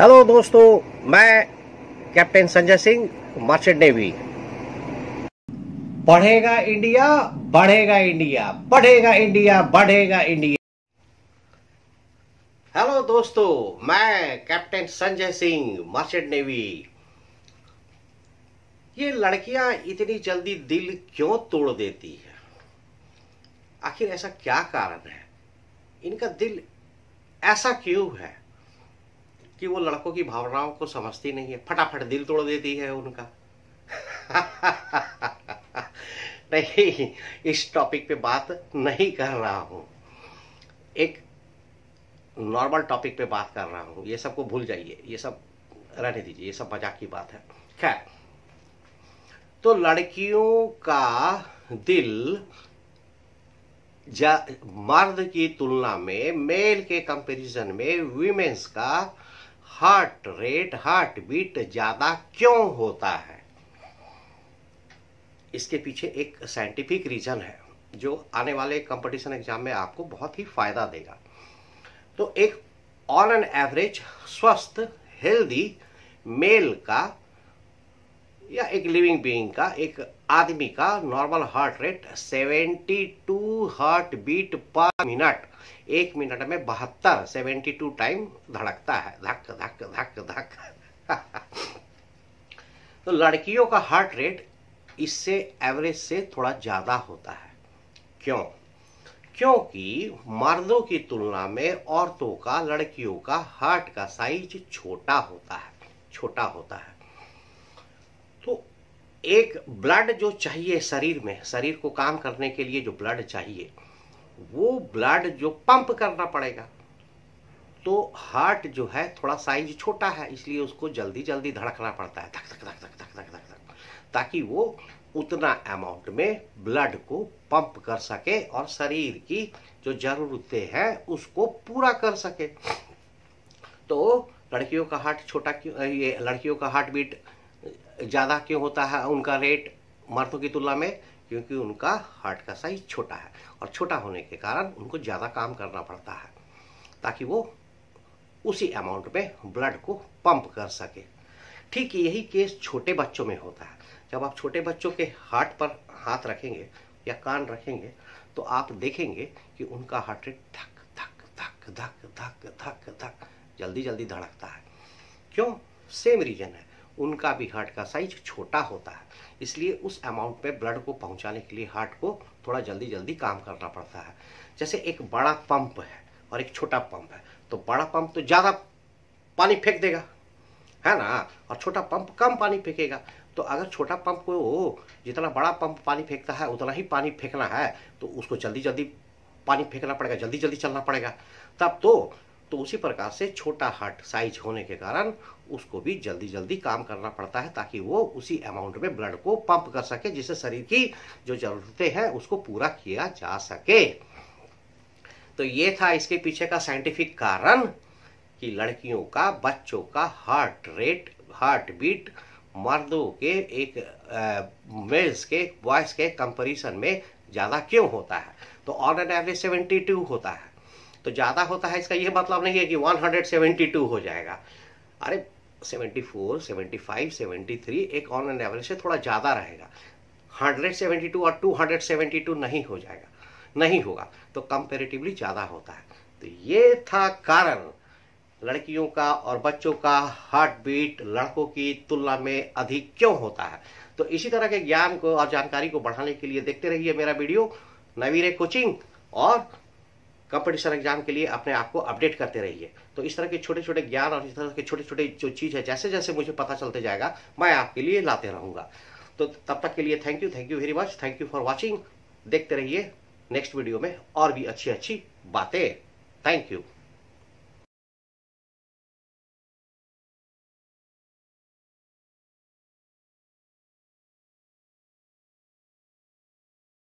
hello दोस्तों मैं captain Sanjay Singh merchant navy पढ़ेगा इंडिया बढ़ेगा इंडिया पढ़ेगा इंडिया बढ़ेगा इंडिया हेलो दोस्तों मैं captain Sanjay Singh merchant navy ये लड़कियां इतनी जल्दी दिल क्यों तोड़ देती है आखिर ऐसा क्या कारण है इनका दिल ऐसा क्यों है कि वो लड़कों की भावनाओं को समझती नहीं है फटाफट दिल तोड़ देती है उनका नहीं इस टॉपिक पे बात नहीं कर रहा हूं एक नॉर्मल टॉपिक पे बात कर रहा हूं ये सब को भूल जाइए ये सब रहने दीजिए ये सब मजाक की बात है खैर तो लड़कियों का दिल मर्द की तुलना में मेल के कंपैरिजन में वीमेंस का हार्ट रेट हार्ट बीट ज़्यादा क्यों होता है इसके पीछे एक साइंटिफिक रीज़न है जो आने वाले कंपटीशन एग्जाम में आपको बहुत ही फायदा देगा तो एक ऑन एन एवरेज स्वस्थ हेल्दी मेल का या एक लिविंग बीइंग का एक आदमी का normal heart rate 72 heart beat per minute एक मिनट में बहत्तर सेवेंटी टू टाइम धड़कता है धक धक धक धक तो लड़कियों का हार्ट रेट इससे एवरेज से थोड़ा ज़्यादा होता है क्यों क्योंकि मर्दों की तुलना में औरतों का लड़कियों का हार्ट का साइज छोटा होता है छोटा होता है तो एक ब्लड जो चाहिए शरीर में शरीर को काम करने के लिए जो ब्लड चाहिए वो ब्लड जो पंप करना पड़ेगा तो हार्ट जो है थोड़ा साइज छोटा है इसलिए उसको जल्दी जल्दी धड़कना पड़ता है धक धक धक धक धक धक धक धक ताकि वो उतना अमाउंट में ब्लड को पंप कर सके और शरीर की जो जरूरतें हैं उसको पूरा कर सके तो लड़कियों का हार्ट छोटा क्यों ये लड़कियों का हार्ट बीट ज़्यादा क्यों होता है उनका रेट मर्दों की तुलना में क्योंकि उनका हार्ट का साइज छोटा है और छोटा होने के कारण उनको ज़्यादा काम करना पड़ता है ताकि वो उसी अमाउंट में ब्लड को पंप कर सके ठीक यही केस छोटे बच्चों में होता है जब आप छोटे बच्चों के हार्ट पर हाथ रखेंगे या कान रखेंगे तो आप देखेंगे कि उनका हार्ट रेट धक धक धक धक धक धक धक जल्दी जल्दी धड़कता है क्यों सेम रीजन है उनका भी हार्ट का साइज छोटा होता है इसलिए उस अमाउंट में ब्लड को पहुंचाने के लिए हार्ट को थोड़ा जल्दी जल्दी काम करना पड़ता है जैसे एक बड़ा पंप है और एक छोटा पंप है तो बड़ा पंप तो ज़्यादा पानी फेंक देगा है ना और छोटा पंप कम पानी फेंकेगा तो अगर छोटा पंप को जितना बड़ा पंप पानी फेंकता है उतना ही पानी फेंकना है तो उसको जल्दी जल्दी पानी फेंकना पड़ेगा जल्दी जल्दी चलना पड़ेगा तब तो तो उसी प्रकार से छोटा हार्ट साइज होने के कारण उसको भी जल्दी जल्दी काम करना पड़ता है ताकि वो उसी अमाउंट में ब्लड को पंप कर सके जिससे शरीर की जो जरूरतें हैं उसको पूरा किया जा सके तो ये था इसके पीछे का साइंटिफिक कारण कि लड़कियों का बच्चों का हार्ट रेट हार्ट बीट मर्दों के एक मेल्स के बॉयज़ के कंपेरिजन में ज़्यादा क्यों होता है तो on an average seventy two होता है तो ज़्यादा होता है इसका यह मतलब नहीं है कि 172 हो जाएगा अरे 74, 75, 73 एक ऑन एन एवरेज से थोड़ा ज़्यादा रहेगा 172 और 272 नहीं हो जाएगा नहीं होगा तो कंपेरेटिवली ज़्यादा होता है तो ये था कारण लड़कियों का और बच्चों का हार्ट बीट लड़कों की तुलना में अधिक क्यों होता है तो इसी तरह के ज्ञान को और जानकारी को बढ़ाने के लिए देखते रहिए मेरा वीडियो नवीरे कोचिंग और कंपटीशन एग्जाम के लिए अपने आप को अपडेट करते रहिए तो इस तरह के छोटे छोटे ज्ञान और इस तरह के छोटे छोटे जो चीज़ है जैसे जैसे मुझे पता चलते जाएगा मैं आपके लिए लाते रहूँगा तो तब तक के लिए thank you thank you very much thank you for watching देखते रहिए नेक्स्ट वीडियो में और भी अच्छी अच्छी बातें थैंक यू